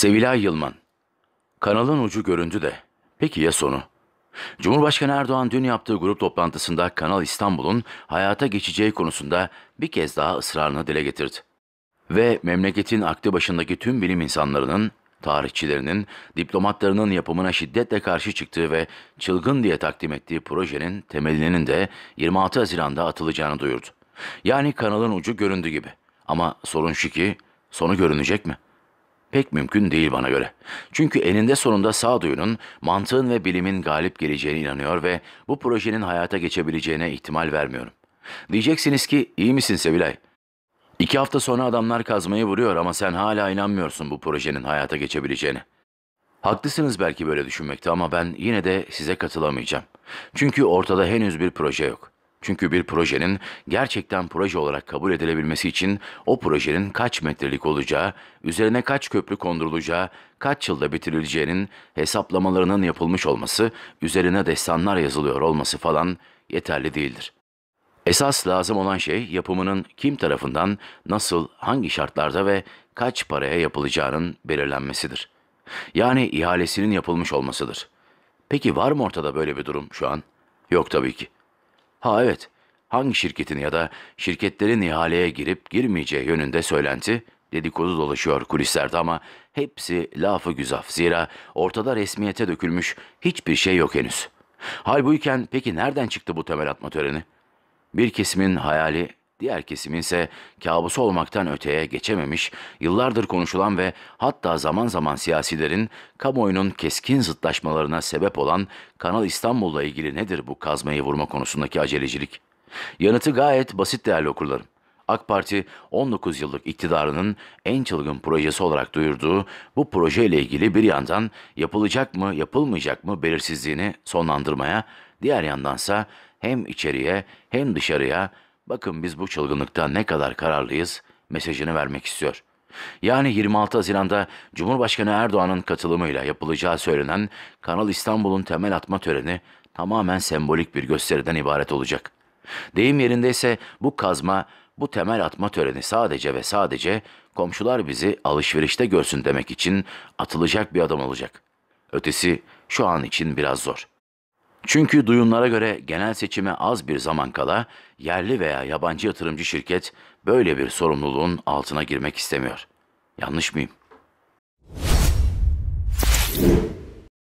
Sevilay Yılman. Kanalın ucu göründü de. Peki ya sonu? Cumhurbaşkanı Erdoğan dün yaptığı grup toplantısında Kanal İstanbul'un hayata geçeceği konusunda bir kez daha ısrarını dile getirdi. Ve memleketin aklı başındaki tüm bilim insanlarının, tarihçilerinin, diplomatlarının yapımına şiddetle karşı çıktığı ve çılgın diye takdim ettiği projenin temelinin de 26 Haziran'da atılacağını duyurdu. Yani kanalın ucu göründü gibi. Ama sorun şu ki sonu görünecek mi?'' Pek mümkün değil bana göre. Çünkü eninde sonunda sağduyunun, mantığın ve bilimin galip geleceğine inanıyor ve bu projenin hayata geçebileceğine ihtimal vermiyorum. Diyeceksiniz ki, iyi misin Sevilay? İki hafta sonra adamlar kazmayı vuruyor ama sen hala inanmıyorsun bu projenin hayata geçebileceğine. Haklısınız belki böyle düşünmekte ama ben yine de size katılamayacağım. Çünkü ortada henüz bir proje yok. Çünkü bir projenin gerçekten proje olarak kabul edilebilmesi için o projenin kaç metrelik olacağı, üzerine kaç köprü kondurulacağı, kaç yılda bitirileceğinin hesaplamalarının yapılmış olması, üzerine destanlar yazılıyor olması falan yeterli değildir. Esas lazım olan şey yapımının kim tarafından, nasıl, hangi şartlarda ve kaç paraya yapılacağının belirlenmesidir. Yani ihalesinin yapılmış olmasıdır. Peki var mı ortada böyle bir durum şu an? Yok tabii ki. Ha evet, hangi şirketin ya da şirketlerin ihaleye girip girmeyeceği yönünde söylenti dedikodu dolaşıyor kulislerde ama hepsi lafı güzaf. Zira ortada resmiyete dökülmüş hiçbir şey yok henüz. Hal Halbuyken peki nereden çıktı bu temel atma töreni? Bir kesimin hayali Diğer kesimin ise kabusu olmaktan öteye geçememiş, yıllardır konuşulan ve hatta zaman zaman siyasilerin kamuoyunun keskin zıtlaşmalarına sebep olan Kanal İstanbul'la ilgili nedir bu kazmayı vurma konusundaki acelecilik? Yanıtı gayet basit değerli okurlarım. AK Parti 19 yıllık iktidarının en çılgın projesi olarak duyurduğu bu projeyle ilgili bir yandan yapılacak mı yapılmayacak mı belirsizliğini sonlandırmaya, diğer yandansa hem içeriye hem dışarıya bakın biz bu çılgınlıkta ne kadar kararlıyız mesajını vermek istiyor. Yani 26 Haziran'da Cumhurbaşkanı Erdoğan'ın katılımıyla yapılacağı söylenen Kanal İstanbul'un temel atma töreni tamamen sembolik bir gösteriden ibaret olacak. Deyim yerindeyse bu kazma, bu temel atma töreni sadece ve sadece komşular bizi alışverişte görsün demek için atılacak bir adam olacak. Ötesi şu an için biraz zor. Çünkü duyumlara göre genel seçime az bir zaman kala yerli veya yabancı yatırımcı şirket böyle bir sorumluluğun altına girmek istemiyor. Yanlış mıyım?